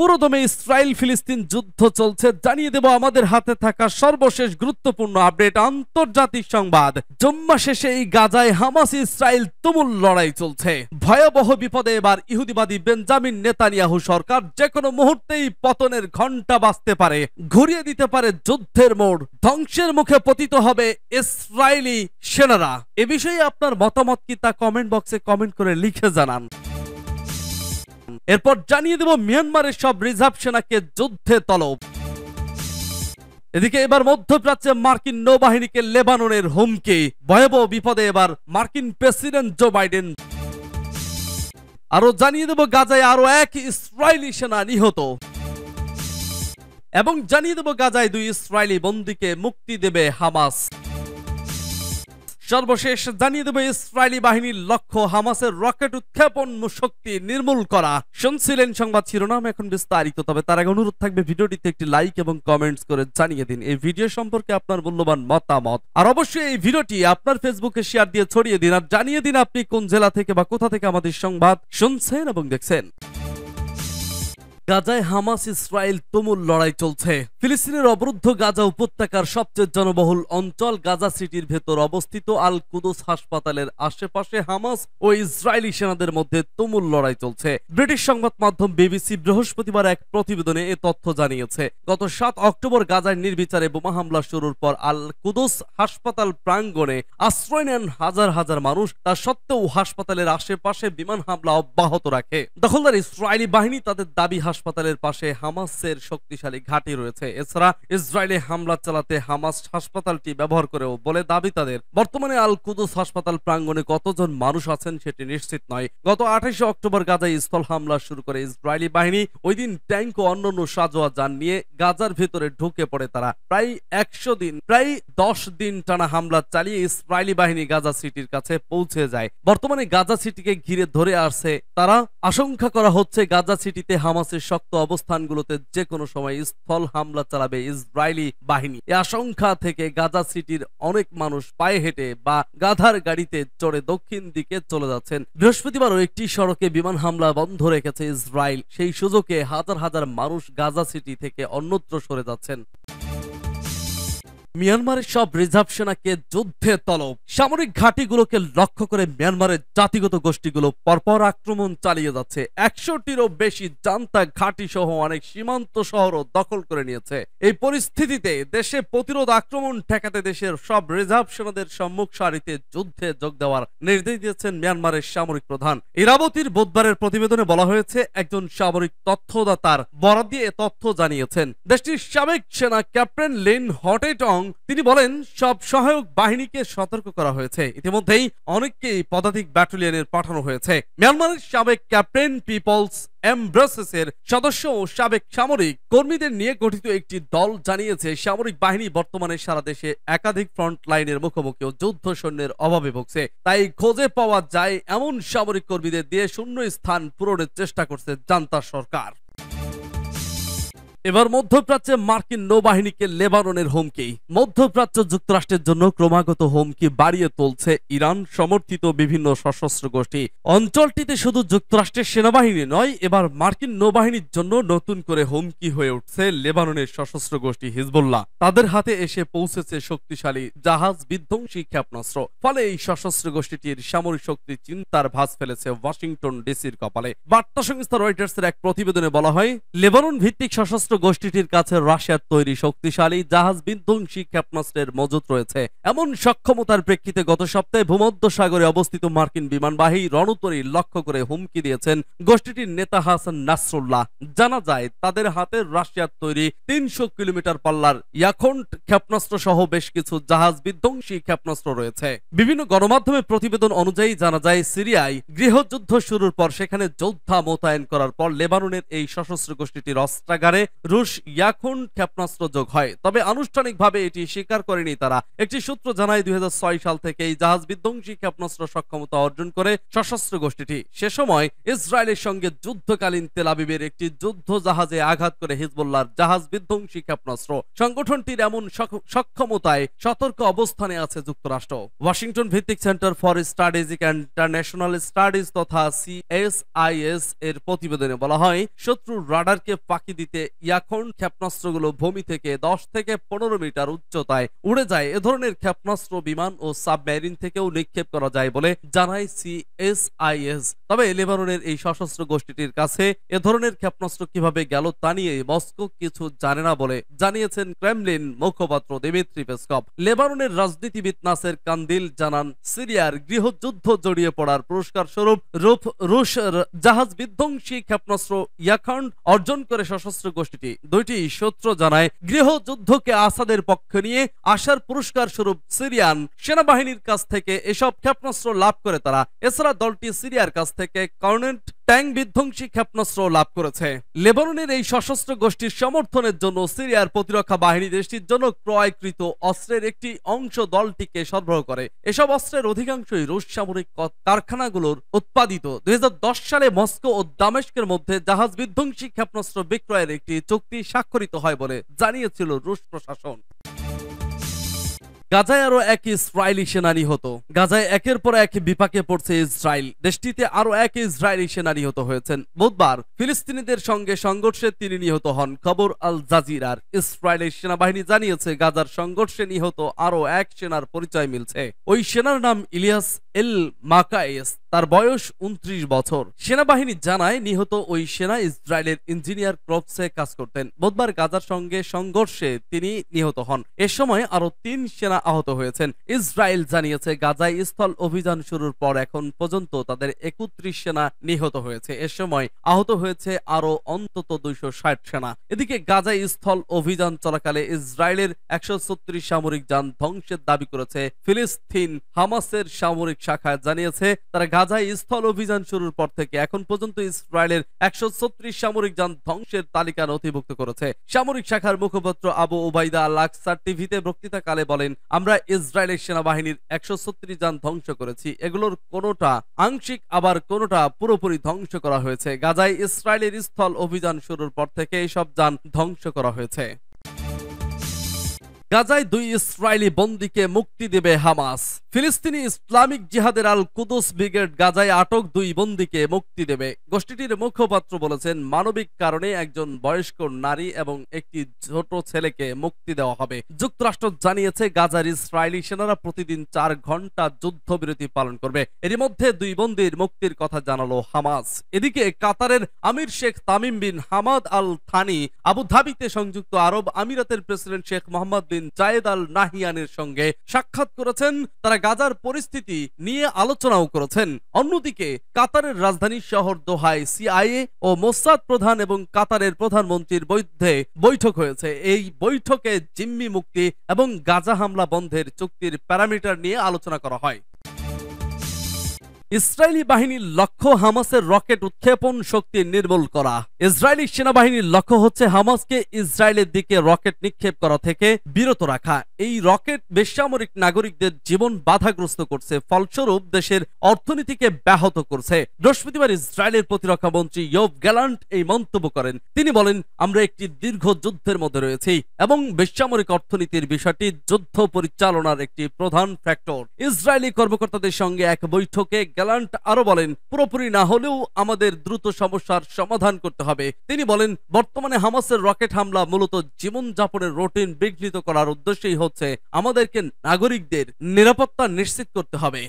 পুরোদমে ইসরায়েল ফিলিস্তিন যুদ্ধ চলছে জানিয়ে দেব আমাদের হাতে থাকা সর্বশেষ গুরুত্বপূর্ণ আপডেট আন্তর্জাতিক সংবাদ জম্মা শেষে এই গাজায় হামাস ইসরায়েল তুমুল লড়াই চলছে ভয়াবহ বিপদে এবার ইহুদিবাদী বেঞ্জামিন নেতানিয়াহু সরকার যে কোনো মুহূর্তেই পতনের ঘন্টা বাঁচতে পারে ঘুরিয়ে দিতে পারে যুদ্ধের মোড় ধ্বংসের মুখে পতিত হবে ইসরায়েলি সেনারা এ বিষয়ে আপনার মতামত কি তা কমেন্ট বক্সে কমেন্ট করে লিখে জানান এরপর জানিয়ে দেব মিয়ানমারের সব রিজার্ভ সেনাকে যুদ্ধে তলব এদিকে এবার মধ্যপ্রাচ্যে মার্কিন নৌবাহিনীকে লেবাননের হুমকি ভয়াবহ বিপদে এবার মার্কিন প্রেসিডেন্ট জো বাইডেন আরো জানিয়ে দেব গাজায় আরো এক ইসরায়েলি সেনা নিহত এবং জানিয়ে দেব গাজায় দুই ইসরায়েলি বন্দীকে মুক্তি দেবে হামাস সর্বশেষ জানিয়ে দেবে ইসরায়েলি বাহিনীর লক্ষ্য হামাসের রকেট উৎক্ষেপণ শক্তি নির্মূল করা শুনছিলেন সংবাদ শিরোনাম এখন বিস্তারিত তবে তার আগে অনুরোধ থাকবে ভিডিওটিতে একটি লাইক এবং কমেন্টস করে জানিয়ে দিন এই ভিডিও সম্পর্কে আপনার মূল্যবান মতামত আর অবশ্যই এই ভিডিওটি আপনার ফেসবুকে শেয়ার দিয়ে ছড়িয়ে দিন আর জানিয়ে দিন আপনি কোন জেলা থেকে বা কোথা থেকে আমাদের সংবাদ শুনছেন এবং দেখছেন গাজায় হামাস ইসরায়েল তুমুল লড়াই চলছে ফিলিস্তিনের অবরুদ্ধ গাজা উপত্যকার সবচেয়ে জনবহুল অঞ্চল গাজা সিটির ভেতর অবস্থিত আল কুদুস হাসপাতালের আশেপাশে হামাস ও ইসরায়েলি সেনাদের মধ্যে তুমুল লড়াই চলছে ব্রিটিশ সংবাদ মাধ্যম বিবিসি বৃহস্পতিবার এক প্রতিবেদনে এ তথ্য জানিয়েছে গত সাত অক্টোবর গাজায় নির্বিচারে বোমা হামলা শুরুর পর আল কুদুস হাসপাতাল প্রাঙ্গণে আশ্রয় নেন হাজার হাজার মানুষ তা সত্ত্বেও হাসপাতালের আশেপাশে বিমান হামলা অব্যাহত রাখে দখলদার ইসরায়েলি বাহিনী তাদের দাবি হাসপাতালের পাশে হামাসের শক্তিশালী ঘাঁটি রয়েছে এছাড়া ইসরায়েলি হামলা চালাতে হামাস হাসপাতালটি ব্যবহার করেও বলে দাবি তাদের বর্তমানে আল কুদুস হাসপাতাল প্রাঙ্গনে কতজন মানুষ আছেন সেটি নিশ্চিত নয় গত আঠাশে অক্টোবর গাজায় স্থল হামলা শুরু করে ইসরায়েলি বাহিনী ওই দিন ট্যাঙ্ক ও অন্যান্য সাজোয়া যান নিয়ে গাজার ভেতরে ঢুকে পড়ে তারা প্রায় একশো দিন প্রায় দশ দিন টানা হামলা চালিয়ে ইসরায়েলি বাহিনী গাজা সিটির কাছে পৌঁছে যায় বর্তমানে গাজা সিটিকে ঘিরে ধরে আসছে তারা আশঙ্কা করা হচ্ছে গাজা সিটিতে হামাসের গাজার শক্ত অবস্থানগুলোতে যে কোনো সময় স্থল হামলা চালাবে ইসরায়েলি বাহিনী এ আশঙ্কা থেকে গাজা সিটির অনেক মানুষ পায়ে হেঁটে বা গাধার গাড়িতে চড়ে দক্ষিণ দিকে চলে যাচ্ছেন বৃহস্পতিবারও একটি সড়কে বিমান হামলা বন্ধ রেখেছে ইসরায়েল সেই সুযোগে হাজার হাজার মানুষ গাজা সিটি থেকে অন্যত্র সরে যাচ্ছেন মিয়ানমারের সব রিজার্ভ সেনাকে যুদ্ধে তলব সামরিক ঘাঁটিগুলোকে লক্ষ্য করে মিয়ানমারের জাতিগত গোষ্ঠীগুলো পরপর আক্রমণ চালিয়ে যাচ্ছে একশোটিরও বেশি জান্তা ঘাঁটি সহ অনেক সীমান্ত শহরও দখল করে নিয়েছে এই পরিস্থিতিতে দেশে প্রতিরোধ আক্রমণ ঠেকাতে দেশের সব রিজার্ভ সেনাদের সম্মুখ সারিতে যুদ্ধে যোগ দেওয়ার নির্দেশ দিয়েছেন মিয়ানমারের সামরিক প্রধান ইরাবতীর বুধবারের প্রতিবেদনে বলা হয়েছে একজন সামরিক তথ্যদাতার বরাদ দিয়ে তথ্য জানিয়েছেন দেশটির সাবেক সেনা ক্যাপ্টেন লিন হটেটং এবং তিনি বলেন সব সহায়ক বাহিনীকে সতর্ক করা হয়েছে ইতিমধ্যেই অনেককে পদাতিক ব্যাটালিয়নের পাঠানো হয়েছে মিয়ানমারের সাবেক ক্যাপ্টেন পিপলস এমব্রসেসের সদস্য ও সাবেক সামরিক কর্মীদের নিয়ে গঠিত একটি দল জানিয়েছে সামরিক বাহিনী বর্তমানে সারা দেশে একাধিক ফ্রন্ট লাইনের মুখোমুখি ও যুদ্ধ সৈন্যের অভাবে ভুগছে তাই খোঁজে পাওয়া যায় এমন সামরিক কর্মীদের দিয়ে শূন্য স্থান পূরণের চেষ্টা করছে জান্তা সরকার এবার মধ্যপ্রাচ্যে মার্কিন নৌবাহিনীকে লেবাননের হুমকি মধ্যপ্রাচ্য যুক্তরাষ্ট্রের জন্য ক্রমাগত হুমকি বাড়িয়ে তুলছে ইরান সমর্থিত বিভিন্ন সশস্ত্র গোষ্ঠী অঞ্চলটিতে শুধু যুক্তরাষ্ট্রের সেনাবাহিনী নয় এবার মার্কিন নৌবাহিনীর জন্য নতুন করে হুমকি হয়ে উঠছে লেবাননের সশস্ত্র গোষ্ঠী হিজবুল্লাহ তাদের হাতে এসে পৌঁছেছে শক্তিশালী জাহাজ বিধ্বংসী ক্ষেপণাস্ত্র ফলে এই সশস্ত্র গোষ্ঠীটির সামরিক শক্তি চিন্তার ভাস ফেলেছে ওয়াশিংটন ডিসির কপালে বার্তা সংস্থা রয়টার্সের এক প্রতিবেদনে বলা হয় লেবানন ভিত্তিক সশস্ত্র ক্ষেপণাস্ত্র গোষ্ঠীটির কাছে রাশিয়ার তৈরি শক্তিশালী জাহাজ বিধ্বংসী ক্ষেপণাস্ত্রের মজুত রয়েছে এমন সক্ষমতার প্রেক্ষিতে গত সপ্তাহে ভূমধ্য সাগরে অবস্থিত মার্কিন বিমানবাহী রণতরী লক্ষ্য করে হুমকি দিয়েছেন গোষ্ঠীটির নেতা হাসান নাসরুল্লাহ জানা যায় তাদের হাতে রাশিয়ার তৈরি তিনশো কিলোমিটার পাল্লার ইয়াখন্ড ক্ষেপণাস্ত্র সহ বেশ কিছু জাহাজ বিধ্বংসী ক্ষেপণাস্ত্র রয়েছে বিভিন্ন গণমাধ্যমে প্রতিবেদন অনুযায়ী জানা যায় সিরিয়ায় গৃহযুদ্ধ শুরুর পর সেখানে যোদ্ধা মোতায়েন করার পর লেবাননের এই সশস্ত্র গোষ্ঠীটির অস্ত্রাগারে রুশ ইয়াকুন ক্ষেপণাস্ত্র যোগ হয় তবে আনুষ্ঠানিকভাবে এটি স্বীকার করেনি তারা একটি সূত্র জানায় দুই সাল থেকে এই জাহাজ বিধ্বংসী ক্ষেপণাস্ত্র সক্ষমতা অর্জন করে সশস্ত্র গোষ্ঠীটি সে সময় ইসরায়েলের সঙ্গে যুদ্ধকালীন তেলাবিবের একটি যুদ্ধ জাহাজে আঘাত করে হিজবুল্লাহর জাহাজ বিধ্বংসী ক্ষেপণাস্ত্র সংগঠনটির এমন সক্ষমতায় সতর্ক অবস্থানে আছে যুক্তরাষ্ট্র ওয়াশিংটন ভিত্তিক centre for strategic international studies তথা সিএসআইএস এর প্রতিবেদনে বলা হয় শত্রুর রাডারকে ফাঁকি দিতে ইয়াখন ক্ষেপণাস্ত্রগুলো ভূমি থেকে দশ থেকে পনেরো মিটার উচ্চতায় উড়ে যায় এ ধরনের ক্ষেপণাস্ত্র বিমান ও সাবমেরিন থেকেও নিক্ষেপ করা যায় বলে জানায় সিএসআইএস তবে লেবাননের এই সশস্ত্র গোষ্ঠীটির কাছে এ ধরনের ক্ষেপণাস্ত্র কিভাবে গেল তা নিয়ে মস্কো কিছু জানে না বলে জানিয়েছেন ক্রেমলিন মুখপাত্র দিমিত্রি পেসকপ লেবাননের রাজনীতিবিদ নাসের কান্দিল জানান সিরিয়ার গৃহযুদ্ধ জড়িয়ে পড়ার পুরস্কার স্বরূপ রূপ রুশ জাহাজ বিধ্বংসী ক্ষেপণাস্ত্র ইয়াখন অর্জন করে সশস্ত্র গোষ্ঠী ইউনিভার্সিটি দুইটি সূত্র জানায় গৃহযুদ্ধকে আসাদের পক্ষে নিয়ে আসার পুরস্কার স্বরূপ সিরিয়ান সেনাবাহিনীর কাছ থেকে এসব ক্ষেপণাস্ত্র লাভ করে তারা এছাড়া দলটি সিরিয়ার কাছ থেকে কর্নেন্ট ট্যাং বিধ্বংসী ক্ষেপণাস্ত্র লাভ করেছে লেবাননের এই সশস্ত্র গোষ্ঠীর সমর্থনের জন্য সিরিয়ার প্রতিরক্ষা বাহিনী দেশটির জন্য ক্রয়কৃত অস্ত্রের একটি অংশ দলটিকে সরবরাহ করে এসব অস্ত্রের অধিকাংশই রুশ সামরিক কারখানাগুলোর উৎপাদিত দুই সালে মস্কো ও দামেস্কের মধ্যে জাহাজ বিধ্বংসী ক্ষেপণাস্ত্র বিক্রয়ের একটি চুক্তি স্বাক্ষরিত হয় বলে জানিয়েছিল রুশ প্রশাসন গাজায় আরো এক ইসরায়েলি সেনানি হতো গাজায় একের পর এক বিপাকে পড়ছে ইসরায়েল দেশটিতে আরো এক ইসরায়েলি সেনানি নিহত হয়েছেন বুধবার ফিলিস্তিনিদের সঙ্গে সংঘর্ষে তিনি নিহত হন খবর আল জাজিরার ইসরায়েলের সেনাবাহিনী জানিয়েছে গাজার সংঘর্ষে নিহত আরো এক সেনার পরিচয় মিলছে ওই সেনার নাম ইলিয়াস এল মাকায়েস তার বয়স উনত্রিশ বছর সেনাবাহিনী জানায় নিহত ওই সেনা ইসরায়েলের ইঞ্জিনিয়ার ক্রপসে কাজ করতেন বুধবার গাজার সঙ্গে সংঘর্ষে তিনি নিহত হন এ সময় আরো তিন সেনা আহত হয়েছেন ইসরায়েল জানিয়েছে গাজায় স্থল অভিযান শুরুর পর এখন পর্যন্ত তাদের একত্রিশ সেনা নিহত হয়েছে এ সময় আহত হয়েছে আরো অন্তত দুইশো ষাট সেনা এদিকে গাজায় স্থল অভিযান চলাকালে ইসরায়েলের একশো সামরিক যান ধ্বংসের দাবি করেছে ফিলিস্তিন হামাসের সামরিক শাখা জানিয়েছে তারা গাজায় স্থল অভিযান শুরুর পর থেকে এখন পর্যন্ত ইসরায়েলের একশো সামরিক যান ধ্বংসের তালিকা নথিভুক্ত করেছে সামরিক শাখার মুখপাত্র আবু ওবায়দা লাকসার টিভিতে বক্তৃতাকালে বলেন আমরা ইসরায়েলের সেনাবাহিনীর একশো ছত্রিশ যান ধ্বংস করেছি এগুলোর কোনোটা আংশিক আবার কোনোটা পুরোপুরি ধ্বংস করা হয়েছে গাজায় ইসরায়েলের স্থল অভিযান শুরুর পর থেকে এইসব যান ধ্বংস করা হয়েছে গাজায় দুই ইসরায়েলি বন্দীকে মুক্তি দেবে হামাস ফিলিস্তিনি ইসলামিক জিহাদের আল কুদুস ব্রিগেড গাজায় আটক দুই বন্দীকে মুক্তি দেবে গোষ্ঠীটির মুখপাত্র বলেছেন মানবিক কারণে একজন বয়স্ক নারী এবং একটি ছোট ছেলেকে মুক্তি দেওয়া হবে যুক্তরাষ্ট্র জানিয়েছে গাজার ইসরায়েলি সেনারা প্রতিদিন চার ঘন্টা যুদ্ধবিরতি পালন করবে এর মধ্যে দুই বন্দীর মুক্তির কথা জানালো হামাস এদিকে কাতারের আমির Sheikh Tamim bin Hamad Al Thani আবুধাবিতে সংযুক্ত আরব আমিরাতের president Sheikh Mohammed bin Zayed Al নাহিয়ানের সঙ্গে সাক্ষাৎ করেছেন তারা তারা গাজার পরিস্থিতি নিয়ে আলোচনাও করেছেন অন্যদিকে কাতারের রাজধানী শহর দোহায় সিআইএ ও মোসাদ প্রধান এবং কাতারের প্রধানমন্ত্রীর মধ্যে বৈঠক হয়েছে এই বৈঠকে জিম্মি মুক্তি এবং গাজা হামলা বন্ধের চুক্তির প্যারামিটার নিয়ে আলোচনা করা হয় ইসরায়েলি বাহিনীর লক্ষ্য হামাসের রকেট উৎক্ষেপণ শক্তি নির্মূল করা ইসরায়েলি সেনাবাহিনীর লক্ষ্য হচ্ছে হামাসকে ইসরায়েলের দিকে রকেট নিক্ষেপ করা থেকে বিরত রাখা এই রকেট বেসামরিক নাগরিকদের জীবন বাধাগ্রস্ত করছে ফলস্বরূপ দেশের অর্থনীতিকে ব্যাহত করছে বৃহস্পতিবার ইসরায়েলের প্রতিরক্ষা মন্ত্রী ইয়ব গ্যালান্ট এই মন্তব্য করেন তিনি বলেন আমরা একটি দীর্ঘ যুদ্ধের মধ্যে রয়েছি এবং বেসামরিক অর্থনীতির বিষয়টি যুদ্ধ পরিচালনার একটি প্রধান ফ্যাক্টর ইসরায়েলি কর্মকর্তাদের সঙ্গে এক বৈঠকে গ্যালান্ট আরো বলেন পুরোপুরি না হলেও আমাদের দ্রুত সমস্যার সমাধান করতে হবে হবে তিনি বলেন বর্তমানে হামাসের রকেট হামলা মূলত জীবনযাপনের রুটিন বিঘ্নিত করার উদ্দেশ্যেই হচ্ছে আমাদেরকে নাগরিকদের নিরাপত্তা নিশ্চিত করতে হবে